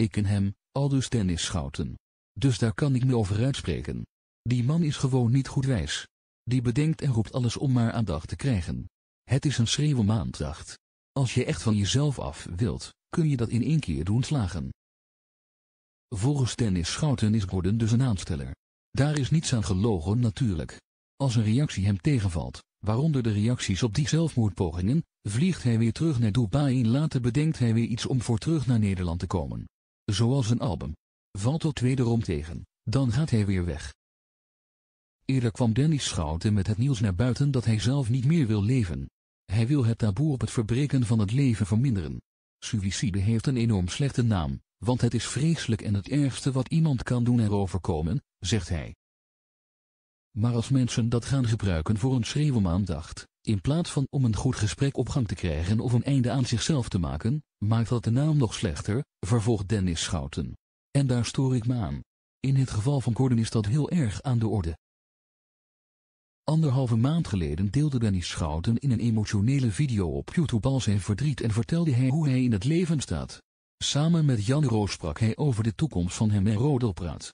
Ik in hem, aldus Dennis Schouten. Dus daar kan ik me over uitspreken. Die man is gewoon niet goed wijs. Die bedenkt en roept alles om maar aandacht te krijgen. Het is een schreeuw Als je echt van jezelf af wilt, kun je dat in één keer doen slagen. Volgens Dennis Schouten is Gordon dus een aansteller. Daar is niets aan gelogen natuurlijk. Als een reactie hem tegenvalt, waaronder de reacties op die zelfmoordpogingen, vliegt hij weer terug naar Dubai en later bedenkt hij weer iets om voor terug naar Nederland te komen zoals een album. Valt tot wederom tegen, dan gaat hij weer weg. Eerder kwam Dennis Schouten met het nieuws naar buiten dat hij zelf niet meer wil leven. Hij wil het taboe op het verbreken van het leven verminderen. Suicide heeft een enorm slechte naam, want het is vreselijk en het ergste wat iemand kan doen erover komen, zegt hij. Maar als mensen dat gaan gebruiken voor een schreeuw om aandacht, in plaats van om een goed gesprek op gang te krijgen of een einde aan zichzelf te maken, maakt dat de naam nog slechter, vervolgt Dennis Schouten. En daar stoor ik me aan. In het geval van Gordon is dat heel erg aan de orde. Anderhalve maand geleden deelde Dennis Schouten in een emotionele video op YouTube al zijn verdriet en vertelde hij hoe hij in het leven staat. Samen met Jan Roos sprak hij over de toekomst van hem en Rodelpraat.